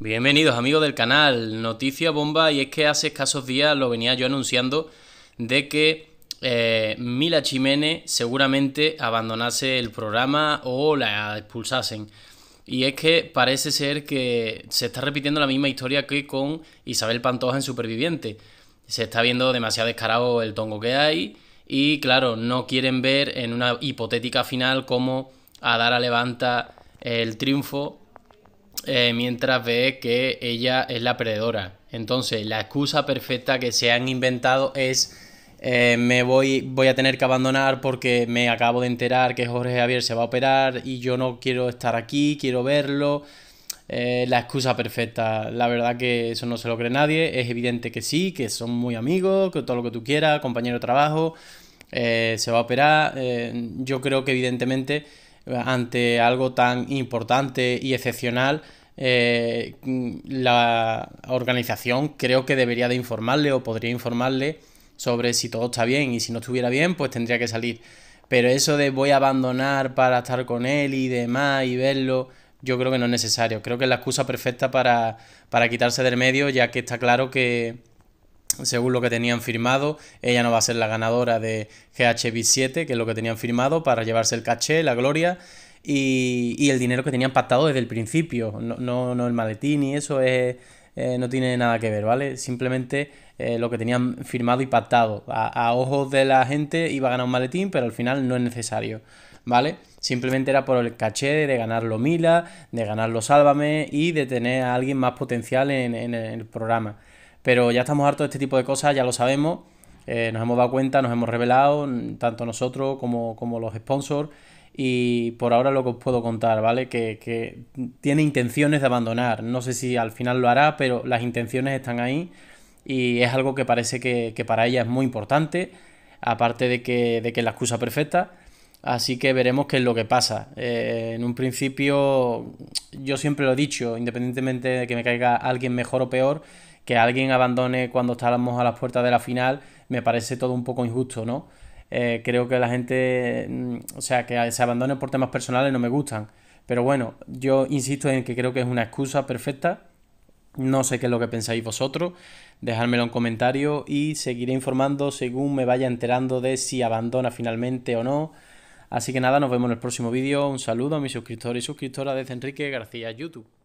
Bienvenidos amigos del canal, noticia bomba y es que hace escasos días lo venía yo anunciando de que eh, Mila Chimene seguramente abandonase el programa o la expulsasen. Y es que parece ser que se está repitiendo la misma historia que con Isabel Pantoja en Superviviente. Se está viendo demasiado descarado el tongo que hay y claro, no quieren ver en una hipotética final cómo a levanta el triunfo eh, mientras ve que ella es la perdedora. Entonces, la excusa perfecta que se han inventado es eh, me voy, voy a tener que abandonar porque me acabo de enterar que Jorge Javier se va a operar y yo no quiero estar aquí, quiero verlo. Eh, la excusa perfecta. La verdad que eso no se lo cree nadie. Es evidente que sí, que son muy amigos, que todo lo que tú quieras, compañero de trabajo, se va a operar. yo creo que evidentemente ante algo tan importante y excepcional, eh, la organización creo que debería de informarle o podría informarle sobre si todo está bien y si no estuviera bien, pues tendría que salir. Pero eso de voy a abandonar para estar con él y demás y verlo, yo creo que no es necesario. Creo que es la excusa perfecta para, para quitarse del medio, ya que está claro que, según lo que tenían firmado, ella no va a ser la ganadora de GHB7, que es lo que tenían firmado, para llevarse el caché, la gloria y, el dinero que tenían pactado desde el principio. No, no, no el maletín y eso es, eh, no tiene nada que ver, ¿vale? Simplemente eh, lo que tenían firmado y pactado. A, ojos de la gente iba a ganar un maletín, pero al final no es necesario, ¿vale? Simplemente era por el caché de ganarlo Mila, de ganarlo Sálvame y de tener a alguien más potencial en, en el programa. Pero ya estamos hartos de este tipo de cosas, ya lo sabemos. Eh, nos hemos dado cuenta, nos hemos revelado, tanto nosotros como, los sponsors. Y por ahora lo que os puedo contar, ¿vale? Que, tiene intenciones de abandonar. No sé si al final lo hará, pero las intenciones están ahí. Y es algo que parece que, para ella es muy importante. Aparte de que, de que es la excusa perfecta. Así que veremos qué es lo que pasa. Eh, en un principio, yo siempre lo he dicho, independientemente de que me caiga alguien mejor o peor, que alguien abandone cuando estábamos a las puertas de la final me parece todo un poco injusto, ¿no? Eh, creo que la gente, mm, o sea, que se abandone por temas personales no me gustan. Pero bueno, yo insisto en que creo que es una excusa perfecta. No sé qué es lo que pensáis vosotros. Dejármelo en comentario y seguiré informando según me vaya enterando de si abandona finalmente o no. Así que nada, nos vemos en el próximo vídeo. Un saludo a mis suscriptores y suscriptoras de Enrique García YouTube.